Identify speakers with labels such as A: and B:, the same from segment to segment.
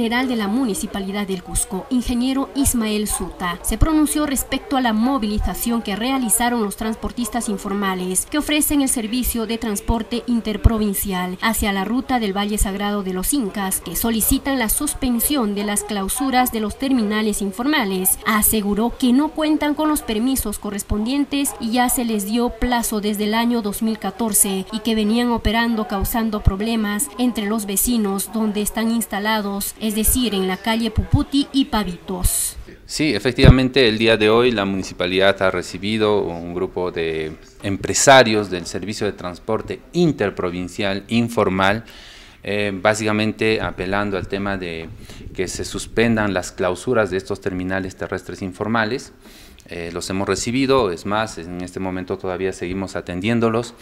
A: general de la Municipalidad del Cusco, ingeniero Ismael Suta, se pronunció respecto a la movilización que realizaron los transportistas informales que ofrecen el servicio de transporte interprovincial hacia la ruta del Valle Sagrado de los Incas, que solicitan la suspensión de las clausuras de los terminales informales. Aseguró que no cuentan con los permisos correspondientes y ya se les dio plazo desde el año 2014 y que venían operando causando problemas entre los vecinos donde están instalados, es decir en la calle Puputi y Pavitos.
B: Sí, efectivamente, el día de hoy la municipalidad ha recibido un grupo de empresarios del servicio de transporte interprovincial informal, eh, básicamente apelando al tema de que se suspendan las clausuras de estos terminales terrestres informales eh, los hemos recibido, es más, en este momento todavía seguimos atendiéndolos.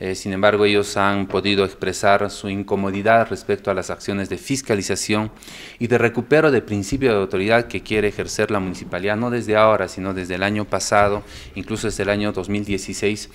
B: Eh, sin embargo, ellos han podido expresar su incomodidad respecto a las acciones de fiscalización y de recupero de principio de autoridad que quiere ejercer la municipalidad, no desde ahora, sino desde el año pasado, incluso desde el año 2016,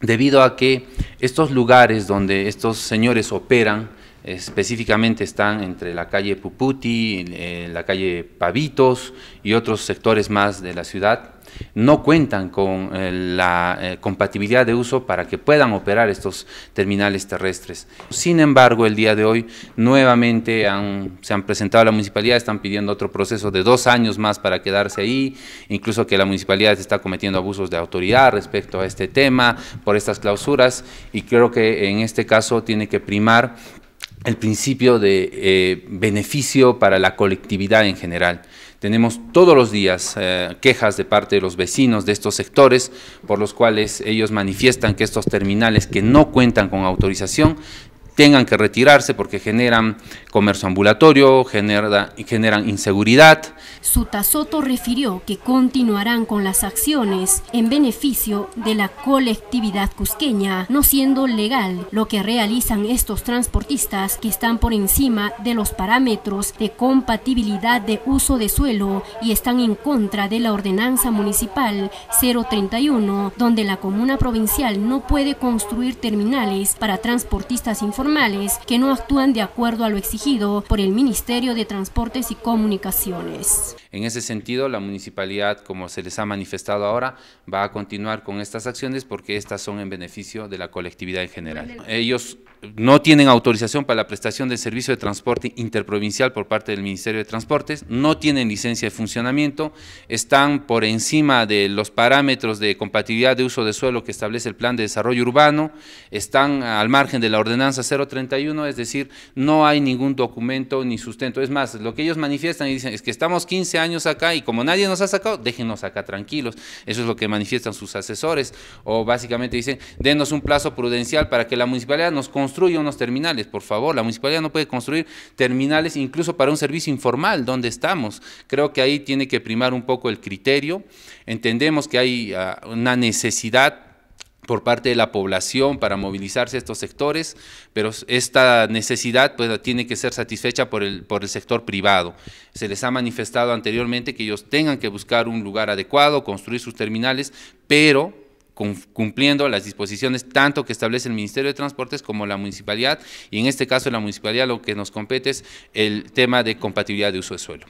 B: debido a que estos lugares donde estos señores operan, específicamente están entre la calle Puputi, eh, la calle Pavitos y otros sectores más de la ciudad, no cuentan con eh, la eh, compatibilidad de uso para que puedan operar estos terminales terrestres. Sin embargo, el día de hoy nuevamente se han presentado a la municipalidad, están pidiendo otro proceso de dos años más para quedarse ahí, incluso que la municipalidad está cometiendo abusos de autoridad respecto a este tema por estas clausuras y creo que en este caso tiene que primar el principio de eh, beneficio para la colectividad en general. Tenemos todos los días eh, quejas de parte de los vecinos de estos sectores, por los cuales ellos manifiestan que estos terminales que no cuentan con autorización tengan que retirarse porque generan comercio ambulatorio, genera, generan inseguridad.
A: Sutasoto refirió que continuarán con las acciones en beneficio de la colectividad cusqueña, no siendo legal lo que realizan estos transportistas que están por encima de los parámetros de compatibilidad de uso de suelo y están en contra de la ordenanza municipal 031, donde la comuna provincial no puede construir terminales para transportistas informales que no actúan de acuerdo a lo exigido por el Ministerio de Transportes y Comunicaciones.
B: En ese sentido, la municipalidad, como se les ha manifestado ahora, va a continuar con estas acciones porque estas son en beneficio de la colectividad en general. Ellos no tienen autorización para la prestación del servicio de transporte interprovincial por parte del Ministerio de Transportes, no tienen licencia de funcionamiento, están por encima de los parámetros de compatibilidad de uso de suelo que establece el Plan de Desarrollo Urbano, están al margen de la ordenanza 031, es decir, no hay ningún documento ni sustento. Es más, lo que ellos manifiestan y dicen es que estamos 15 años acá y como nadie nos ha sacado, déjenos acá tranquilos. Eso es lo que manifiestan sus asesores. O básicamente dicen, denos un plazo prudencial para que la municipalidad nos construya unos terminales. Por favor, la municipalidad no puede construir terminales incluso para un servicio informal donde estamos. Creo que ahí tiene que primar un poco el criterio. Entendemos que hay ah, una necesidad por parte de la población para movilizarse estos sectores, pero esta necesidad pues, tiene que ser satisfecha por el, por el sector privado. Se les ha manifestado anteriormente que ellos tengan que buscar un lugar adecuado, construir sus terminales, pero cumpliendo las disposiciones tanto que establece el Ministerio de Transportes como la municipalidad, y en este caso la municipalidad lo que nos compete es el tema de compatibilidad de uso de suelo.